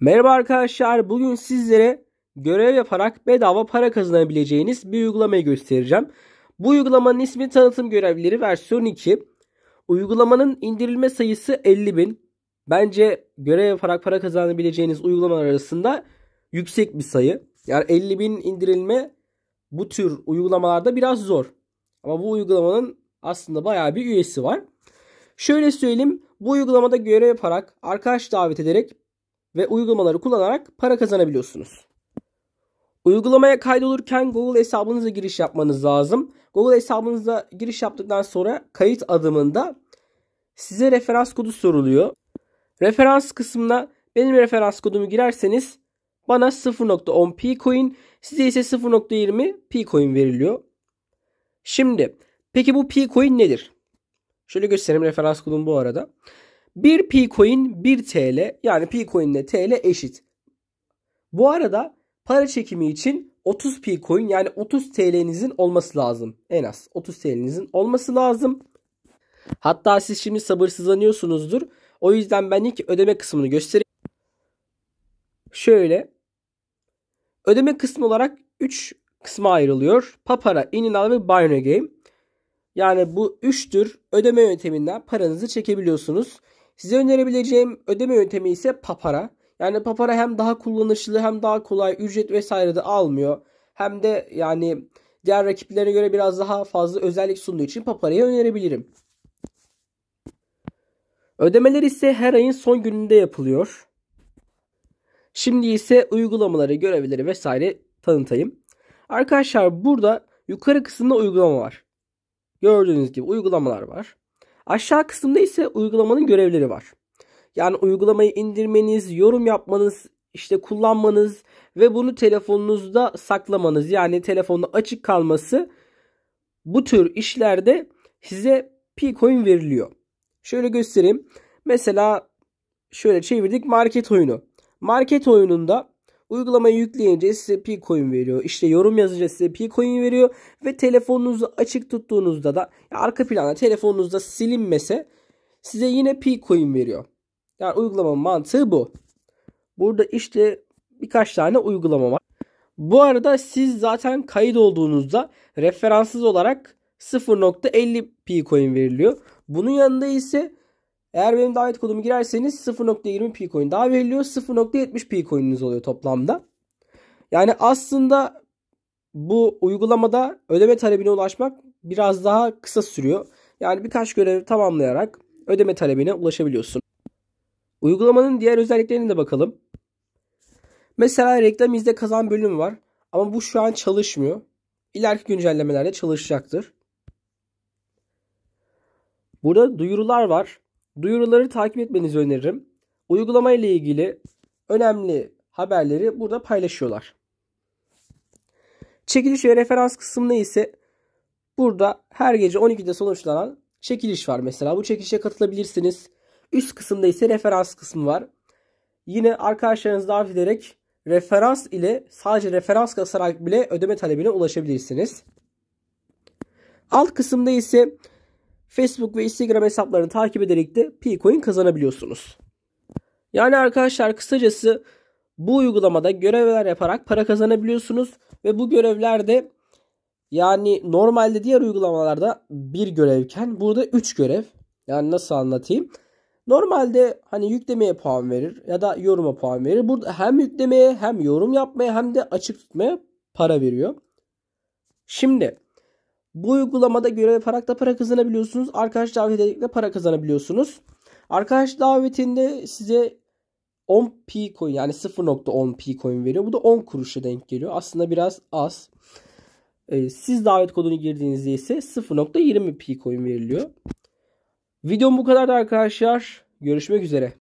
Merhaba arkadaşlar. Bugün sizlere görev yaparak bedava para kazanabileceğiniz bir uygulamayı göstereceğim. Bu uygulamanın ismi tanıtım görevleri versiyon 2. Uygulamanın indirilme sayısı 50 bin. Bence görev yaparak para kazanabileceğiniz uygulamalar arasında yüksek bir sayı. Yani 50 bin indirilme bu tür uygulamalarda biraz zor. Ama bu uygulamanın aslında bayağı bir üyesi var. Şöyle söyleyeyim. Bu uygulamada görev yaparak, arkadaş davet ederek ve uygulamaları kullanarak para kazanabiliyorsunuz. Uygulamaya kaydolurken Google hesabınıza giriş yapmanız lazım. Google hesabınıza giriş yaptıktan sonra kayıt adımında size referans kodu soruluyor. Referans kısmına benim referans kodumu girerseniz bana 0.10 P coin, size ise 0.20 P coin veriliyor. Şimdi peki bu P coin nedir? Şöyle göstereyim referans kodum bu arada. 1 P coin 1 TL yani P coin ile TL eşit. Bu arada para çekimi için 30 P coin yani 30 TL'nizin olması lazım. En az 30 TL'nizin olması lazım. Hatta siz şimdi sabırsızlanıyorsunuzdur. O yüzden ben ilk ödeme kısmını göstereyim. Şöyle. Ödeme kısmı olarak 3 kısma ayrılıyor. Papara, Ininal ve Binary Game. Yani bu üçtür ödeme yönteminden paranızı çekebiliyorsunuz. Size önerebileceğim ödeme yöntemi ise Papara. Yani Papara hem daha kullanışlı hem daha kolay ücret vesaire de almıyor. Hem de yani diğer rakiplerine göre biraz daha fazla özellik sunduğu için Papara'yı önerebilirim. Ödemeler ise her ayın son gününde yapılıyor. Şimdi ise uygulamaları, görevleri vesaire tanıtayım. Arkadaşlar burada yukarı kısımda uygulama var. Gördüğünüz gibi uygulamalar var. Aşağı kısımda ise uygulamanın görevleri var. Yani uygulamayı indirmeniz, yorum yapmanız, işte kullanmanız ve bunu telefonunuzda saklamanız yani telefonda açık kalması bu tür işlerde size P-Coin veriliyor. Şöyle göstereyim. Mesela şöyle çevirdik market oyunu. Market oyununda Uygulamayı yükleyince size P coin veriyor. İşte yorum yazınca size P coin veriyor. Ve telefonunuzu açık tuttuğunuzda da arka planda telefonunuzda silinmese size yine pi coin veriyor. Yani uygulamanın mantığı bu. Burada işte birkaç tane uygulama var. Bu arada siz zaten kayıt olduğunuzda referanssız olarak 0.50 pi coin veriliyor. Bunun yanında ise eğer benim davet kodumu girerseniz 0.20 P coin daha veriliyor. 0.70 P coin'iniz oluyor toplamda. Yani aslında bu uygulamada ödeme talebine ulaşmak biraz daha kısa sürüyor. Yani birkaç görevi tamamlayarak ödeme talebine ulaşabiliyorsun. Uygulamanın diğer özelliklerine de bakalım. Mesela reklam izle kazan bölümü var. Ama bu şu an çalışmıyor. İleriki güncellemelerde çalışacaktır. Burada duyurular var. Duyuruları takip etmenizi öneririm. Uygulama ile ilgili önemli haberleri burada paylaşıyorlar. Çekiliş ve referans kısmında ise burada her gece 12'de sonuçlanan çekiliş var mesela. Bu çekilişe katılabilirsiniz. Üst kısımda ise referans kısmı var. Yine arkadaşlarınızı davet ederek referans ile sadece referans kasarak bile ödeme talebine ulaşabilirsiniz. Alt kısımda ise Facebook ve Instagram hesaplarını takip ederek de P-Coin kazanabiliyorsunuz. Yani arkadaşlar kısacası bu uygulamada görevler yaparak para kazanabiliyorsunuz ve bu görevlerde yani normalde diğer uygulamalarda bir görevken burada 3 görev. Yani nasıl anlatayım? Normalde hani yüklemeye puan verir ya da yoruma puan verir. Burada hem yüklemeye hem yorum yapmaya hem de açık tutmaya para veriyor. Şimdi bu uygulamada görev yaparak da para kazanabiliyorsunuz. Arkadaş davet ederek de para kazanabiliyorsunuz. Arkadaş davetinde size 10 p coin yani 0.10 p coin veriyor. Bu da 10 kuruşa denk geliyor. Aslında biraz az. Ee, siz davet kodunu girdiğinizde ise 0.20 p coin veriliyor. Videom bu kadardı arkadaşlar. Görüşmek üzere.